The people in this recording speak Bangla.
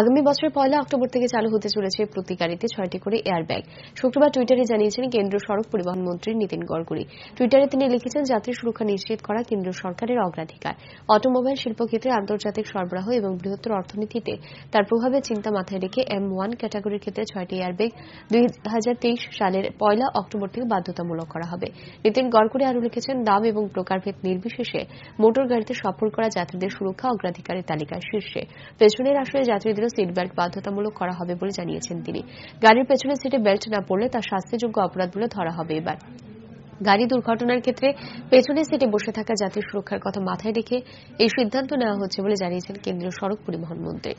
আগামী বছরের পয়লা অক্টোবর থেকে চালু হতে চলেছে প্রতি গাড়িতে ছয়টি করে এয়ারব্যাগ শুক্রবার টুইটারে জানিয়েছেন কেন্দ্রীয় সড়ক পরিবহন মন্ত্রী নীতিন গড়করি টুইটারে তিনি লিখেছেন যাত্রী সুরক্ষা নিশ্চিত করা কেন্দ্র সরকারের অগ্রাধিকার অটোমোবাইল শিল্প ক্ষেত্রে আন্তর্জাতিক সরবরাহ এবং বৃহত্তর অর্থনীতিতে তার প্রভাবে চিন্তা মাথায় রেখে এম ওয়ান ক্যাটাগরির ক্ষেত্রে ছয়টি এয়ারব্যাগ দুই সালের পয়লা অক্টোবর থেকে বাধ্যতামূলক করা হবে নীতিন গড়করি আরও লিখেছেন দাম এবং প্রকারভেদ নির্বিশেষে মোটর গাড়িতে সফর করা যাত্রীদের সুরক্ষা অগ্রাধিকারের তালিকায় শীর্ষে পেছনের আসলে যাত্রীদের সিট বেল্ট বাধ্যতামূলক করা হবে বলে জানিয়েছেন তিনি গাড়ির পেছনের সিটে বেল্ট না পড়লে তা শাস্তিযোগ্য অপরাধ বলে ধরা হবে এবার গাড়ি দুর্ঘটনার ক্ষেত্রে পেছনের সিটে বসে থাকা জাতীয় সুরক্ষার কথা মাথায় রেখে এই সিদ্ধান্ত নেওয়া হচ্ছে বলে জানিয়েছেন কেন্দ্রীয় সড়ক পরিবহন মন্ত্রী